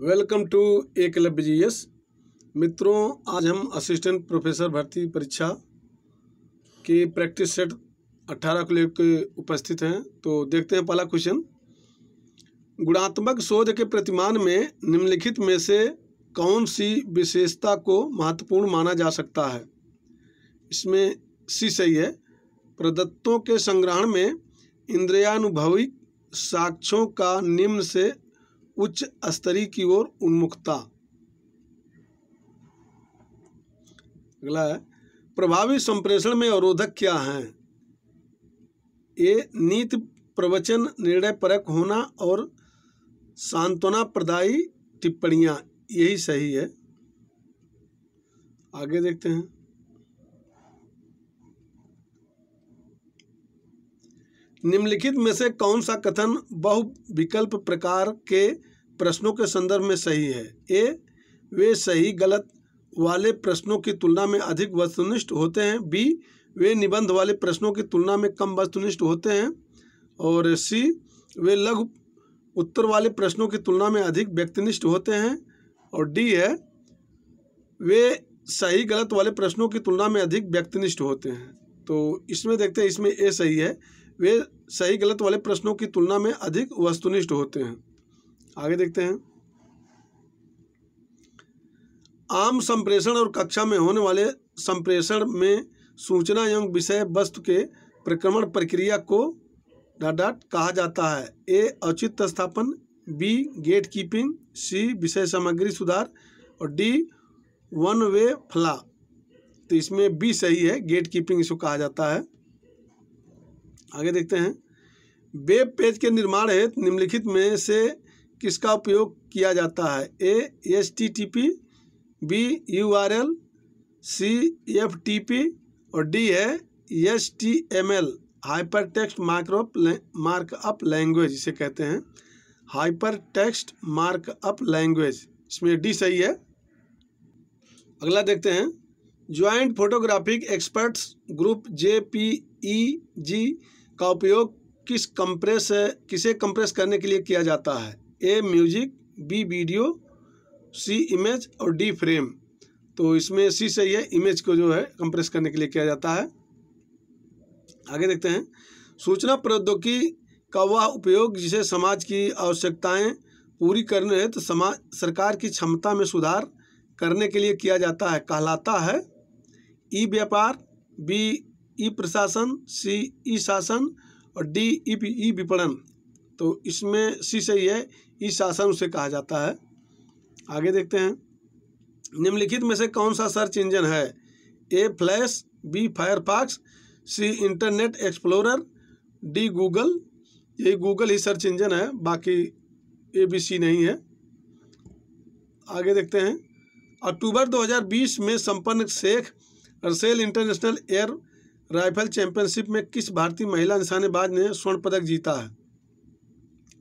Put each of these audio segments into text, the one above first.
welcome to club G S मित्रों आज हम असिस्टेंट प्रोफेसर भर्ती परीक्षा की प्रैक्टिस सेट 18 को लेकर उपस्थित हैं तो देखते हैं पहला क्वेश्चन गुणात्मक शोध के प्रतिमान में निम्नलिखित में से कौन सी विशेषता को महत्वपूर्ण माना जा सकता है इसमें सी सही है प्रदत्तों के संग्रहण में इंद्रियानुभविक साक्ष्यों का निम्न से उच्च स्तरीय की ओर उन्मुखता अगला है प्रभावी संप्रेषण में अवरोधक क्या हैं ये नीति प्रवचन निर्णय परक होना और सांत्वना प्रदायी टिप्पणियां यही सही है आगे देखते हैं निम्नलिखित में से कौन सा कथन बहुविकल्प प्रकार के प्रश्नों के संदर्भ में सही है ए वे सही गलत वाले प्रश्नों की तुलना में अधिक वस्तुनिष्ठ होते हैं बी वे निबंध वाले प्रश्नों की तुलना में कम वस्तुनिष्ठ होते हैं और सी वे लघु उत्तर वाले प्रश्नों की तुलना में अधिक व्यक्तिनिष्ठ होते हैं और डी है वे सही गलत वाले प्रश्नों की तुलना में अधिक व्यक्तिनिष्ठ होते हैं तो इसमें देखते हैं इसमें ए सही है वे सही गलत वाले प्रश्नों की तुलना में अधिक वस्तुनिष्ठ होते हैं आगे देखते हैं आम संप्रेषण और कक्षा में होने वाले संप्रेषण में सूचना एवं विषय वस्तु के प्रक्रमण प्रक्रिया को डॉट डॉट कहा जाता है ए औचित्य स्थापन बी गेट कीपिंग सी विषय सामग्री सुधार और डी वन वे फ्ला तो इसमें बी सही है गेट कीपिंग इसको कहा जाता है आगे देखते हैं वेब पेज के निर्माण हेतु निम्नलिखित में से किसका उपयोग किया जाता है A S T T P B U R L C F T P और डी है S T M L hyper text माइक्रोप मार्कअप लैंग्वेज इसे कहते हैं हाइपर टेक्स्ट मार्कअप लैंग्वेज इसमें डी सही है अगला देखते हैं joint photographic experts group J P E G का उपयोग किस कंप्रेस किसे कंप्रेस करने के लिए किया जाता है A music B video C image और डी फ्रेम तो इसमें सी सही है इमेज को जो है कंप्रेस करने के लिए किया जाता है आगे देखते हैं सूचना प्रौद्योगिकी का वह उपयोग जिसे समाज की आवश्यकताएं पूरी करने तो समाज सरकार की क्षमता में सुधार करने के लिए किया जाता है कहलाता है ई व्यापार बी ई प्रशासन सी ई शासन और डी ई विपणन तो इसमें सी सही है ई शासन उसे कहा जाता है आगे देखते हैं निम्नलिखित में से कौन सा सर्च इंजन है A flash B Firefox C internet explorer D Google ये गूगल ही सर्च इंजन है बाकी ए बी सी नहीं है आगे देखते हैं अक्टूबर 2020 में संपन्न Sheikh Russel international air rifle championship में किस भारतीय महिला निशानेबाज ने स्वर्ण पदक जीता है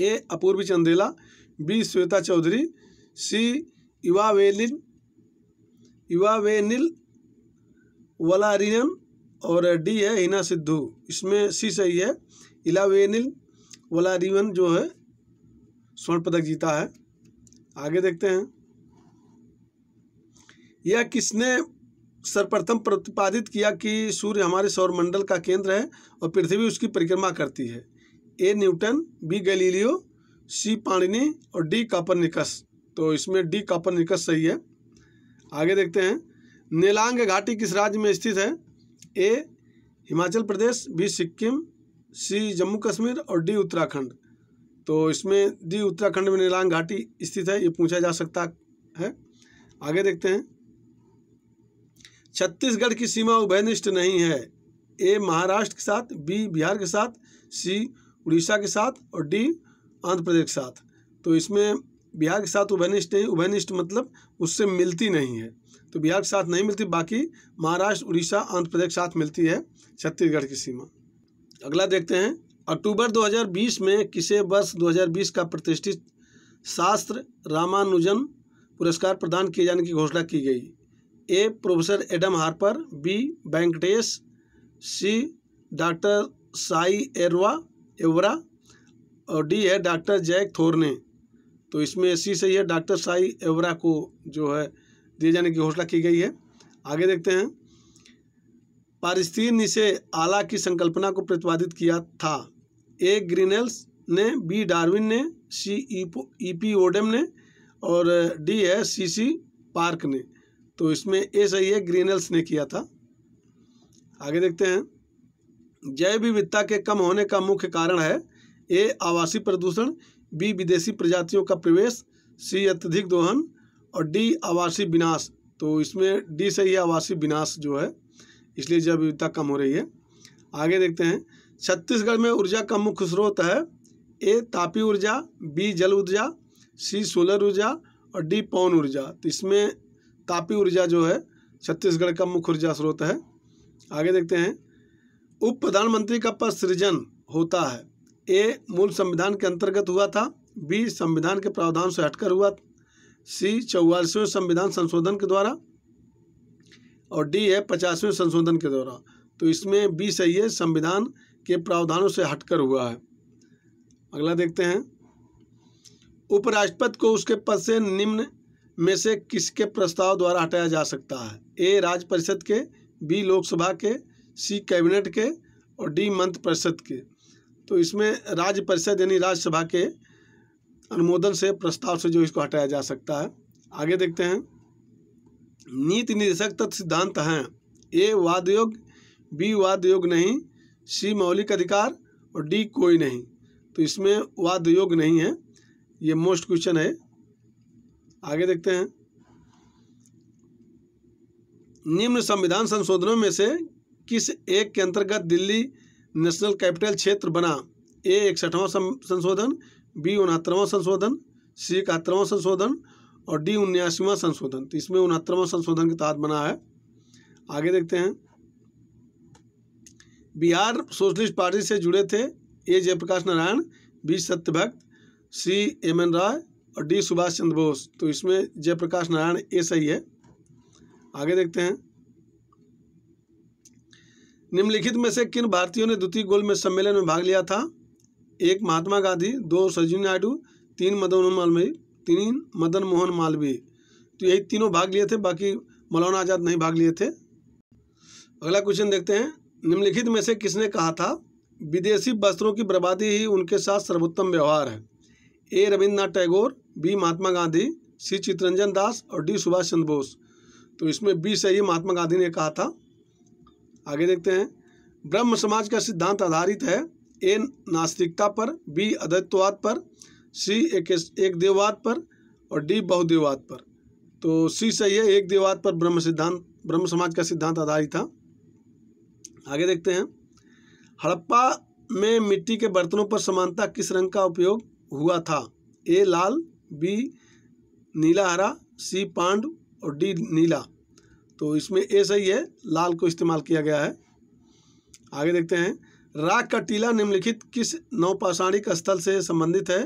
A Apurvi Chandela B Shweta Chaudhary C युवावेलिन युवावेनिल वलारिनन और डी है हिना सिद्धू इसमें सी सही है इलावेनिल वलारियन जो है स्वर्ण पदक जीता है आगे देखते हैं यह किसने सर्वप्रथम प्रतिपादित किया कि सूर्य हमारे सौरमंडल का केंद्र है और पृथ्वी उसकी परिक्रमा करती है A Newton B Galileo C Panini और डी निकस तो इसमें डी निकस सही है आगे देखते हैं नीलांग घाटी किस राज्य में स्थित है A Himachal Pradesh B Sikkim C Jammu Kashmir और डी उत्तराखंड तो इसमें डी उत्तराखंड में नीलांग घाटी स्थित है ये पूछा जा सकता है आगे देखते हैं छत्तीसगढ़ की सीमा उभयनिष्ठ नहीं है ए महाराष्ट्र के साथ बी बिहार के साथ सी उड़ीसा के साथ और डी आंध्र प्रदेश के साथ तो इसमें बिहार के साथ उभयनिष्ठ नहीं उभयनिष्ठ मतलब उससे मिलती नहीं है तो बिहार के साथ नहीं मिलती बाकी महाराष्ट्र उड़ीसा आंध्र प्रदेश के साथ मिलती है छत्तीसगढ़ की सीमा अगला देखते हैं अक्टूबर 2020 में किसे वर्ष 2020 का प्रतिष्ठित शास्त्र रामानुजन पुरस्कार प्रदान किए जाने की घोषणा की गई A professor Adam Harper B Venkatesh C doctor Sai एरवा एवरा और डी है डॉक्टर जैक थोरने तो इसमें सी सही है डॉक्टर साई एवरा को जो है दिए जाने की घोषणा की गई है आगे देखते हैं पारिस्थिन से आला की संकल्पना को प्रतिपादित किया था ए ग्रीनल्स ने बी डार्विन ने सी ई पी ओडम ने और डी है सी सी पार्क ने तो इसमें ए सही है ग्रीनल्स ने किया था आगे देखते हैं जैव विविधता के कम होने का मुख्य कारण है ए आवासीय प्रदूषण बी विदेशी प्रजातियों का प्रवेश सी अत्यधिक दोहन और डी आवासीय विनाश तो इसमें डी से ही आवासीय विनाश जो है इसलिए जैव विविधता कम हो रही है आगे देखते हैं छत्तीसगढ़ में ऊर्जा का मुख्य स्रोत है ए तापी ऊर्जा बी जल ऊर्जा सी सोलर ऊर्जा और डी पौन ऊर्जा तो इसमें तापी ऊर्जा जो है छत्तीसगढ़ का मुख्य ऊर्जा स्रोत है आगे देखते हैं उप प्रधानमंत्री का पद सृजन होता है ए मूल संविधान के अंतर्गत हुआ था बी संविधान के प्रावधान से हटकर हुआ सी चौवालीसवें संविधान संशोधन के द्वारा और डी है पचासवें संशोधन के द्वारा तो इसमें बी सही है संविधान के प्रावधानों से हटकर हुआ है अगला देखते हैं उपराष्ट्रपति को उसके पद से निम्न में से किसके प्रस्ताव द्वारा हटाया जा सकता है ए राज्य परिषद के बी लोकसभा के सी कैबिनेट के और डी मंत्र परिषद के तो इसमें राज्य परिषद यानी राज्यसभा के अनुमोदन से प्रस्ताव से जो इसको हटाया जा सकता है आगे देखते हैं नीति निर्देशक तत्व सिद्धांत हैं ए वाद योग बी वाद योग नहीं सी मौलिक अधिकार और डी कोई नहीं तो इसमें वाद योग नहीं है ये मोस्ट क्वेश्चन है आगे देखते हैं निम्न संविधान संशोधनों में से किस एक के अंतर्गत दिल्ली नेशनल कैपिटल क्षेत्र बना ए इकसठवां संशोधन बी उनहत्तरवां संशोधन सी इकहत्तरवां संशोधन और डी उन्यासीवां संशोधन तो इसमें उनहत्तरवां संशोधन के तहत बना है आगे देखते हैं बिहार सोशलिस्ट पार्टी से जुड़े थे A Jayaprakash Narayan B Satyabhakt C M N Roy और डी सुभाष चंद्र बोस तो इसमें जयप्रकाश नारायण ए सही है आगे देखते हैं निम्नलिखित में से किन भारतीयों ने द्वितीय गोल में सम्मेलन में भाग लिया था एक महात्मा गांधी दो सजीव नायडू तीन मदन मोहन मालवीय तीन मदन मोहन मालवीय तो यही तीनों भाग लिए थे बाकी मौलाना आज़ाद नहीं भाग लिए थे अगला क्वेश्चन देखते हैं निम्नलिखित में से किसने कहा था विदेशी वस्त्रों की बर्बादी ही उनके साथ सर्वोत्तम व्यवहार है A Rabindranath Tagore B Mahatma Gandhi C Chittaranjan Das और डी सुभाष चंद्र बोस तो इसमें बी सही महात्मा गांधी ने कहा था आगे देखते हैं ब्रह्म समाज का सिद्धांत आधारित है ए नास्तिकता पर बी अद्वैतवाद पर सी एक एक देववाद पर और डी बहुदेववाद पर तो सी सही है एक देववाद पर ब्रह्म सिद्धांत ब्रह्म समाज का सिद्धांत आधारित था आगे देखते हैं हड़प्पा में मिट्टी के बर्तनों पर समानता किस रंग का उपयोग हुआ था ए लाल बी नीला हरा सी पांड और डी नीला तो इसमें ए सही है लाल को इस्तेमाल किया गया है आगे देखते हैं राग का टीला निम्नलिखित किस नवपाषाणिक स्थल से संबंधित है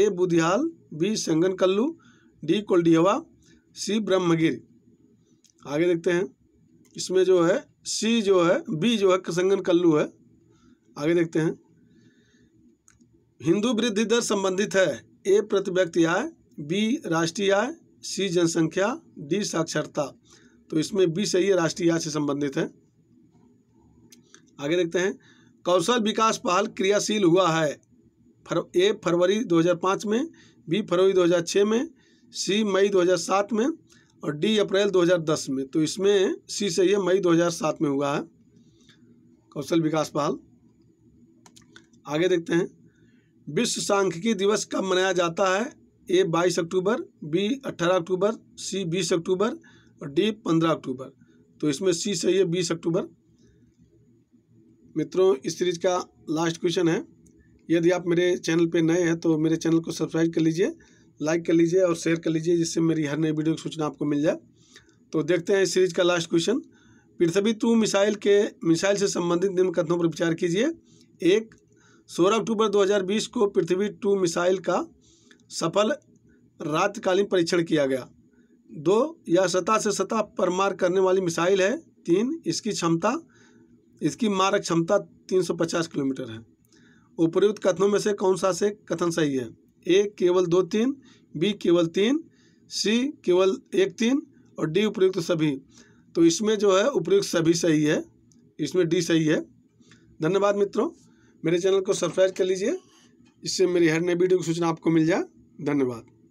A Budhial B Sanganakallu D Koldihwa C Brahmagiri आगे देखते हैं इसमें जो है सी जो है बी जो है संगन कल्लू है आगे देखते हैं हिंदू वृद्धि दर संबंधित है ए प्रति व्यक्ति आय बी राष्ट्रीय आय सी जनसंख्या डी साक्षरता तो इसमें बी सही है राष्ट्रीय से संबंधित है आगे देखते हैं कौशल विकास पहल क्रियाशील हुआ है फर ए फरवरी 2005 में बी फरवरी 2006 में सी मई 2007 में और डी अप्रैल 2010 में तो इसमें सी सही है मई 2007 में हुआ है कौशल विकास पहल आगे देखते हैं विश्व सांख्यिकी दिवस कब मनाया जाता है ए बाईस अक्टूबर बी 18 अक्टूबर सी बीस अक्टूबर और डी पंद्रह अक्टूबर तो इसमें सी सही है बीस अक्टूबर मित्रों इस सीरीज का लास्ट क्वेश्चन है यदि आप मेरे चैनल पर नए हैं तो मेरे चैनल को सब्सक्राइब कर लीजिए लाइक कर लीजिए और शेयर कर लीजिए जिससे मेरी हर नई वीडियो की सूचना आपको मिल जाए तो देखते हैं इस सीरीज का last question Prithvi two missile के मिसाइल से संबंधित निम्न कथनों पर विचार कीजिए एक सोलह अक्टूबर 2020 को पृथ्वी टू मिसाइल का सफल रातकालीन परीक्षण किया गया दो यह सतह से सतह पर मार करने वाली मिसाइल है तीन इसकी क्षमता इसकी मारक क्षमता 350 किलोमीटर है उपरयुक्त कथनों में से कौन सा से कथन सही है ए केवल दो तीन बी केवल तीन सी केवल एक तीन और डी उपयुक्त सभी तो इसमें जो है उपयुक्त सभी सही है इसमें डी सही है धन्यवाद मित्रों मेरे चैनल को सब्सक्राइब कर लीजिए इससे मेरी हर नई वीडियो की सूचना आपको मिल जाए धन्यवाद